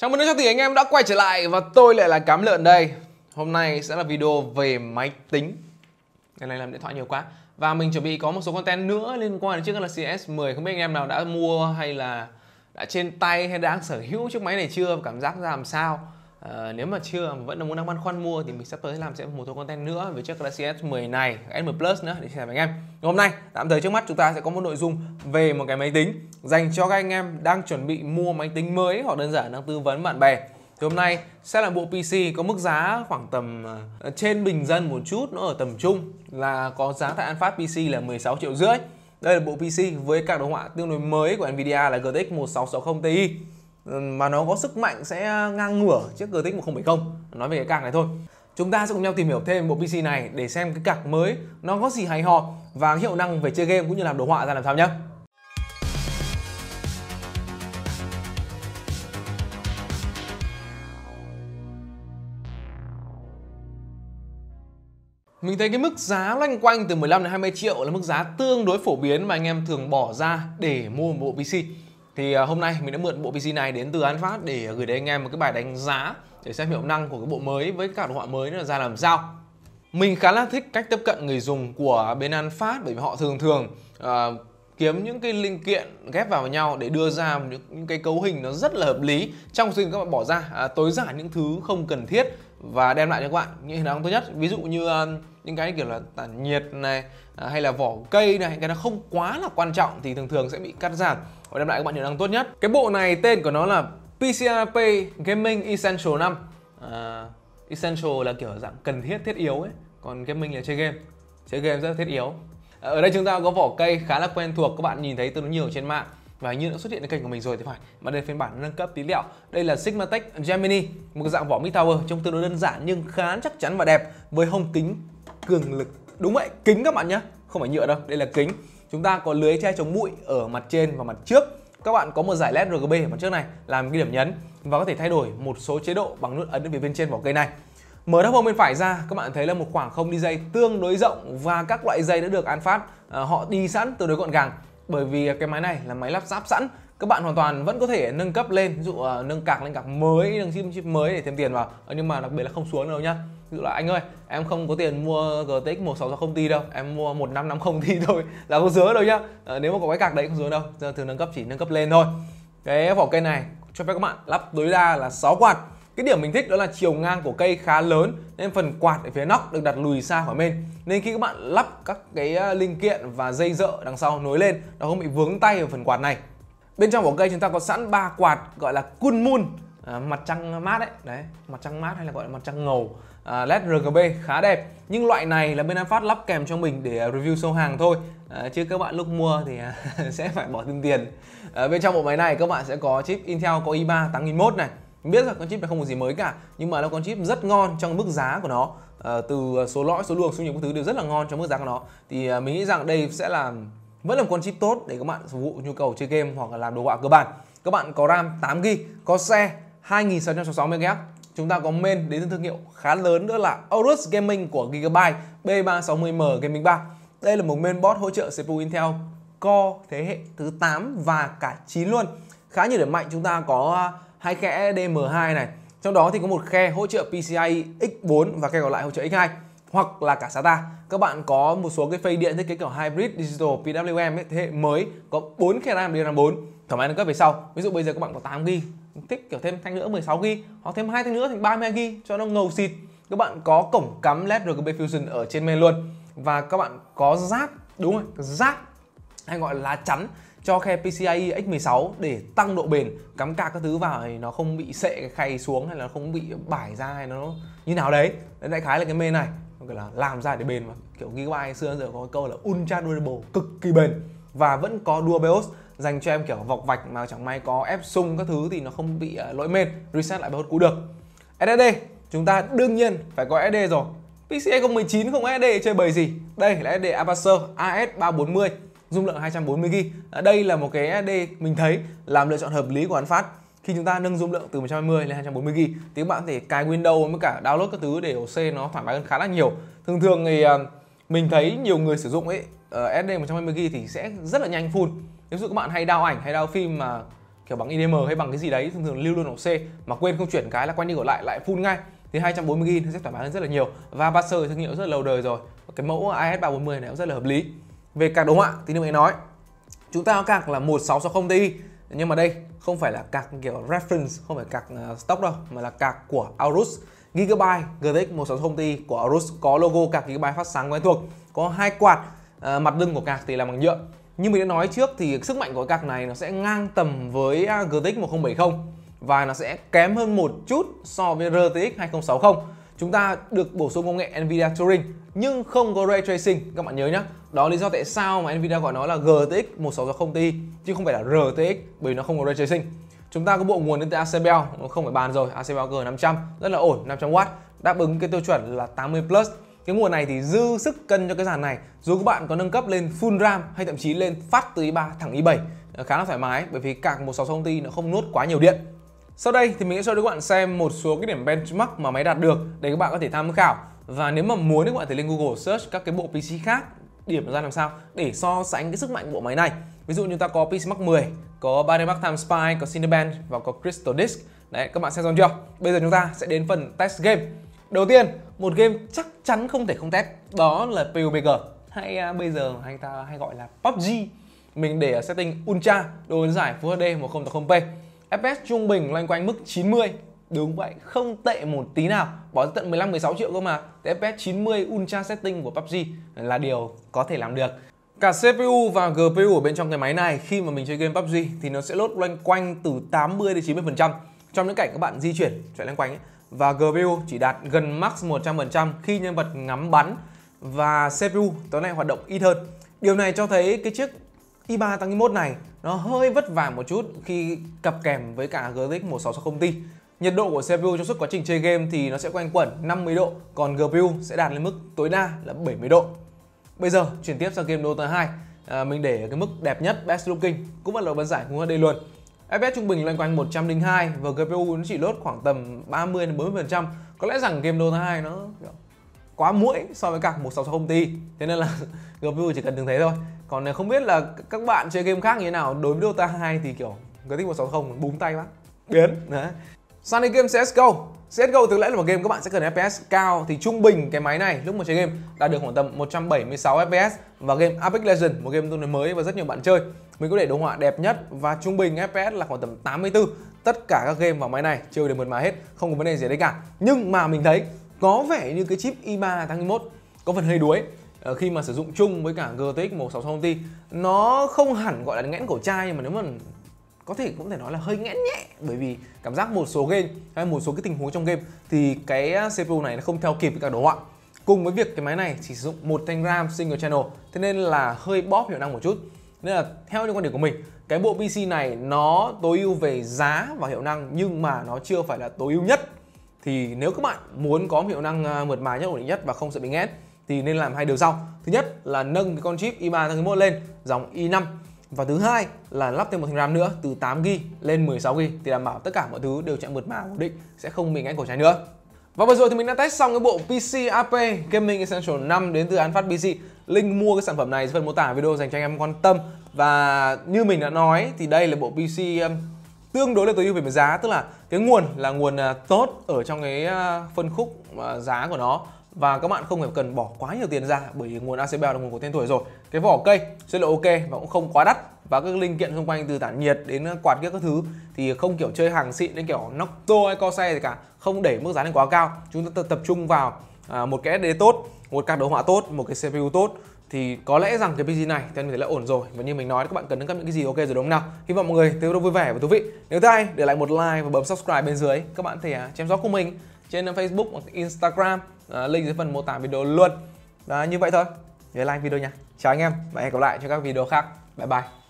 Chào mừng đến cho tỷ anh em đã quay trở lại và tôi lại là Cám Lợn đây Hôm nay sẽ là video về máy tính Ngày này làm điện thoại nhiều quá Và mình chuẩn bị có một số content nữa liên quan đến chiếc Galaxy S10 Không biết anh em nào đã mua hay là đã trên tay hay đang sở hữu chiếc máy này chưa Cảm giác ra làm sao À, nếu mà chưa vẫn là muốn đang băn khoăn mua thì mình sắp tới làm sẽ một số content nữa về chiếc Galaxy S10 này, S10 Plus nữa để chia sẻ với anh em. hôm nay tạm thời trước mắt chúng ta sẽ có một nội dung về một cái máy tính dành cho các anh em đang chuẩn bị mua máy tính mới hoặc đơn giản đang tư vấn bạn bè. Thì hôm nay sẽ là bộ PC có mức giá khoảng tầm uh, trên bình dân một chút, nó ở tầm trung là có giá tại Alphard PC là 16 triệu rưỡi. Đây là bộ PC với các đồ họa tương đối mới của Nvidia là GTX 1660 Ti mà nó có sức mạnh sẽ ngang ngửa chiếc GTX 1070 nói về cái card này thôi chúng ta sẽ cùng nhau tìm hiểu thêm bộ PC này để xem cái card mới nó có gì hay ho và hiệu năng về chơi game cũng như làm đồ họa ra làm sao nhé Mình thấy cái mức giá loanh quanh từ 15 đến 20 triệu là mức giá tương đối phổ biến mà anh em thường bỏ ra để mua một bộ PC thì à, hôm nay mình đã mượn bộ PC này đến từ An Phát để gửi đến anh em một cái bài đánh giá để xem hiệu năng của cái bộ mới với cả đồ họa mới nó ra làm sao. Mình khá là thích cách tiếp cận người dùng của bên An Phát bởi vì họ thường thường uh, kiếm những cái linh kiện ghép vào nhau để đưa ra những, cái cấu hình nó rất là hợp lý trong khi các bạn bỏ ra à, tối giản những thứ không cần thiết và đem lại cho các bạn những hình dáng tốt nhất ví dụ như um, những cái kiểu là tản nhiệt này à, hay là vỏ cây này cái nó không quá là quan trọng thì thường thường sẽ bị cắt giảm và đem lại các bạn hiệu năng tốt nhất cái bộ này tên của nó là PCRP Gaming Essential 5 uh, à, Essential là kiểu dạng cần thiết thiết yếu ấy còn gaming là chơi game chơi game rất thiết yếu ở đây chúng ta có vỏ cây khá là quen thuộc các bạn nhìn thấy tương đối nhiều trên mạng và như đã xuất hiện trên kênh của mình rồi thì phải mà đây là phiên bản nâng cấp tí lẹo. đây là Sigmatech Gemini một cái dạng vỏ Mi Tower trông tương đối đơn giản nhưng khá chắc chắn và đẹp với hông kính cường lực đúng vậy kính các bạn nhé không phải nhựa đâu đây là kính chúng ta có lưới che chống bụi ở mặt trên và mặt trước các bạn có một giải led RGB ở mặt trước này làm cái điểm nhấn và có thể thay đổi một số chế độ bằng nút ấn ở phía bên trên vỏ cây này mở thấp hông bên phải ra các bạn thấy là một khoảng không đi dây tương đối rộng và các loại dây đã được an phát à, họ đi sẵn tương đối gọn gàng bởi vì cái máy này là máy lắp ráp sẵn các bạn hoàn toàn vẫn có thể nâng cấp lên ví dụ uh, nâng cạc lên cạc mới nâng chip chip mới để thêm tiền vào ờ, nhưng mà đặc biệt là không xuống đâu nhá ví dụ là anh ơi em không có tiền mua GTX một sáu không Ti đâu em mua một năm năm không Ti thôi là không dưới đâu nhá à, nếu mà có cái cạc đấy không dưới đâu giờ thường nâng cấp chỉ nâng cấp lên thôi cái vỏ cây này cho phép các bạn lắp tối đa là 6 quạt cái điểm mình thích đó là chiều ngang của cây khá lớn nên phần quạt ở phía nóc được đặt lùi xa khỏi bên. Nên khi các bạn lắp các cái ờ, linh kiện và dây dợ đằng sau nối lên nó không bị vướng tay ở phần quạt này. Bên trong vỏ cây chúng ta có sẵn ba quạt gọi là Kunmun à, mặt trăng mát đấy, đấy, mặt trăng mát hay là gọi là mặt trăng ngầu à, LED RGB khá đẹp. Nhưng loại này là bên An Phát lắp kèm cho mình để à, review sâu hàng thôi. À, chứ các bạn lúc mua thì à, sẽ phải bỏ thêm tiền. À, bên trong bộ máy này các bạn sẽ có chip Intel Core i3 8001 này, biết rằng con chip này không có gì mới cả nhưng mà nó con chip rất ngon trong mức giá của nó à, từ ờ, số lõi số luồng số nhiều các thứ đều rất là ngon trong mức giá của nó thì à, mình nghĩ rằng đây sẽ là vẫn là một con chip tốt để các bạn phục vụ nhu cầu chơi game hoặc là làm đồ họa cơ bản các bạn có RAM 8 GB có xe 2666 MHz chúng ta có main đến từ thương hiệu khá lớn nữa là Aorus Gaming của Gigabyte B360M Gaming 3 đây là một main board hỗ trợ CPU Intel Core thế hệ thứ 8 và cả 9 luôn khá nhiều điểm mạnh chúng ta có hai khe e DM2 này trong đó thì có một khe hỗ trợ PCI X4 và khe còn lại hỗ trợ X2 hoặc là cả SATA. Các bạn có một số cái phay điện thiết kế kiểu hybrid digital PWM ấy, thế hệ mới có 4 khe RAM DDR4 thoải mái nâng cấp về sau. Ví dụ bây giờ các bạn có 8 g, thích kiểu thêm thanh nữa 16 g hoặc thêm hai thanh nữa thành 32 GB cho nó ngầu xịt. Các bạn có cổng cắm LED RGB Fusion ở trên main luôn và các bạn có giáp đúng rồi, giáp hay gọi là chắn cho khe PCIe X16 để tăng độ bền cắm cạc các thứ vào thì nó không bị sệ cái khay xuống hay là nó không bị bải ra hay nó như nào đấy đấy đại khái là cái mê này gọi là làm ra để bền mà kiểu Gigabyte xưa giờ có câu là ultra durable cực kỳ bền và vẫn có dual BIOS dành cho em kiểu vọc vạch mà chẳng may có ép sung các thứ thì nó không bị à, lỗi mệt reset lại BIOS cũ được SSD chúng ta đương nhiên phải có SSD rồi PCIe 19 không SSD chơi bầy gì đây là SSD Apacer AS340 dung lượng 240GB. À, đây là một cái SSD mình thấy làm lựa chọn hợp lý của hắn phát. Khi chúng ta nâng dung lượng từ 120 lên 240GB thì các bạn có thể cài Windows với cả download các thứ để c nó thoải mái hơn khá là nhiều. Thường thường thì à, mình thấy nhiều người sử dụng ấy ờ, SSD 120GB thì sẽ rất là nhanh full. Nếu dụ các bạn hay đao ảnh hay đao phim mà kiểu bằng IDM hay bằng cái gì đấy thường thường lưu luôn ổ C mà quên không chuyển cái là quay đi gọi lại lại full ngay thì 240GB nó sẽ thoải mái hơn rất là nhiều và Baser thương hiệu rất là lâu đời rồi cái mẫu IS340 này cũng rất là hợp lý về cạc đúng không ạ tí nữa mới nói chúng ta có cạc là 1660 ti nhưng mà đây không phải là cạc kiểu reference không phải cạc ờ, stock đâu mà là cạc của Aorus Gigabyte GTX 160 Ti của Aorus có logo cạc Gigabyte phát sáng quen thuộc có hai quạt à, mặt lưng của cạc thì làm bằng nhựa như mình đã nói trước thì sức mạnh của cạc này nó sẽ ngang tầm với ờ, GTX 1070 và nó sẽ kém hơn một chút so với RTX 2060 chúng ta được bổ sung công nghệ Nvidia Turing nhưng không có Ray Tracing các bạn nhớ nhé đó lý do tại sao mà Nvidia gọi nó là GTX 1660 Ti chứ không phải là RTX bởi vì nó không có Ray Tracing chúng ta có bộ nguồn đến từ Acebel không phải bàn rồi Acebel G500 rất là ổn 500W đáp ứng cái tiêu chuẩn là 80 plus cái nguồn này thì dư sức cân cho cái dàn này dù các bạn có nâng cấp lên full RAM hay thậm chí lên phát từ i3 thẳng i7 khá là thoải mái bởi vì cạc 160 Ti nó không nuốt quá nhiều điện sau đây thì mình sẽ cho các bạn xem một số cái điểm benchmark mà máy đạt được để các bạn có thể tham khảo. Và nếu mà muốn thì các bạn thể lên Google search các cái bộ PC khác điểm ra làm sao để so sánh cái sức mạnh bộ máy này. Ví dụ chúng ta có PC Mark 10, có Binamark Time Spy, có Cinebench và có Crystal Disk. Đấy, các bạn xem xong chưa? Bây giờ chúng ta sẽ đến phần test game. Đầu tiên, một game chắc chắn không thể không test, đó là PUBG hay uh, bây giờ anh ta hay gọi là PUBG. Mình để ở setting Ultra, đồ giải Full HD 1080p. FS trung bình loanh quanh mức 90 Đúng vậy, không tệ một tí nào Bỏ ra tận 15-16 triệu cơ mà Thì FPS 90 Ultra Setting của PUBG là điều có thể làm được Cả CPU và GPU ở bên trong cái máy này khi mà mình chơi game PUBG thì nó sẽ lốt loanh quanh từ 80 đến 90% trong những cảnh các bạn di chuyển chạy loanh quanh ấy. Và GPU chỉ đạt gần max 100% khi nhân vật ngắm bắn và CPU tối nay hoạt động ít hơn. Điều này cho thấy cái chiếc i3 tăng 1 này nó hơi vất vả một chút khi cặp kèm với cả GTX 1660 Ti. Nhiệt độ của CPU trong suốt quá trình chơi game thì nó sẽ quanh quẩn 50 độ, còn GPU sẽ đạt lên mức tối đa là 70 độ. Bây giờ chuyển tiếp sang game Dota 2, à, mình để cái mức đẹp nhất Best Looking cũng bắt đầu bán giải Full HD luôn. FPS trung bình loanh quanh 102 và GPU nó chỉ lốt khoảng tầm 30 đến 40%. Có lẽ rằng game Dota 2 nó quá muỗi so với cả 1660 Ti. Thế nên là GPU chỉ cần đừng thế thôi còn không biết là các bạn chơi game khác như thế nào đối với Dota 2 thì kiểu cái thích 160 búng tay bác biến đấy sang đến game CSGO CSGO thực lẽ là một game các bạn sẽ cần FPS cao thì trung bình cái máy này lúc mà chơi game đạt được khoảng tầm 176 FPS và game Apex Legends một game tương đối mới và rất nhiều bạn chơi mình có để đồ họa đẹp nhất và trung bình FPS là khoảng tầm 84 tất cả các game vào máy này chơi đều mượt mà hết không có vấn đề gì đấy cả nhưng mà mình thấy có vẻ như cái chip i3 tháng 21 có phần hơi đuối Ờ, khi mà sử dụng chung với cả GTX 1660 Ti nó không hẳn gọi là nghẽn cổ chai mà nếu mà có thể cũng thể nói là hơi nghẽn nhẹ bởi vì cảm giác một số game hay một số cái tình huống trong game thì cái à, CPU này nó không theo kịp với cả đồ họa cùng với việc cái máy này chỉ sử dụng một thanh RAM single channel thế nên là hơi bóp hiệu năng một chút nên là theo những quan điểm của mình cái bộ PC này nó tối ưu về giá và hiệu năng nhưng mà nó chưa phải là tối ưu nhất thì nếu các bạn muốn có hiệu năng à, mượt mà nhất ổn định nhất và không sợ bị nghẽn thì nên làm hai điều sau thứ nhất là nâng cái con chip i3 tháng 11 lên dòng i5 và thứ hai là lắp thêm một thằng RAM nữa từ 8GB lên 16GB thì đảm bảo tất cả mọi thứ đều chạy mượt mà ổn định sẽ không bị ngã cổ trái nữa. Và vừa rồi thì mình đã test xong cái bộ PC AP Gaming Essential 5 đến từ án PC. Link mua cái sản phẩm này dưới phần mô tả video dành cho anh em quan tâm. Và như mình đã nói thì đây là bộ PC um, tương đối là tối ưu về giá tức là cái nguồn là nguồn à, tốt ở trong cái à, phân khúc à, giá của nó và các bạn không phải cần bỏ quá nhiều tiền ra bởi vì nguồn acbl là nguồn của tên tuổi rồi cái vỏ cây chất lượng ok và cũng không quá đắt và các linh kiện xung quanh từ tản nhiệt đến quạt kia các thứ thì không kiểu chơi hàng xịn đến kiểu Nocto hay Corsair gì cả không để mức giá lên quá cao chúng ta tập trung vào à, một cái SSD tốt một card đồ họa tốt một cái CPU tốt thì có lẽ rằng cái PC này thì anh thấy là ổn rồi và như mình nói các bạn cần nâng cấp những cái gì ok rồi đúng không nào hy vọng mọi người thấy video vui vẻ và thú vị nếu thấy hay để lại một like và bấm subscribe bên dưới các bạn thể à, chăm sóc của mình trên Facebook hoặc Instagram uh, link dưới phần mô tả video luôn đó, như vậy thôi nhớ like video nha chào anh em và hẹn gặp lại cho các video khác bye bye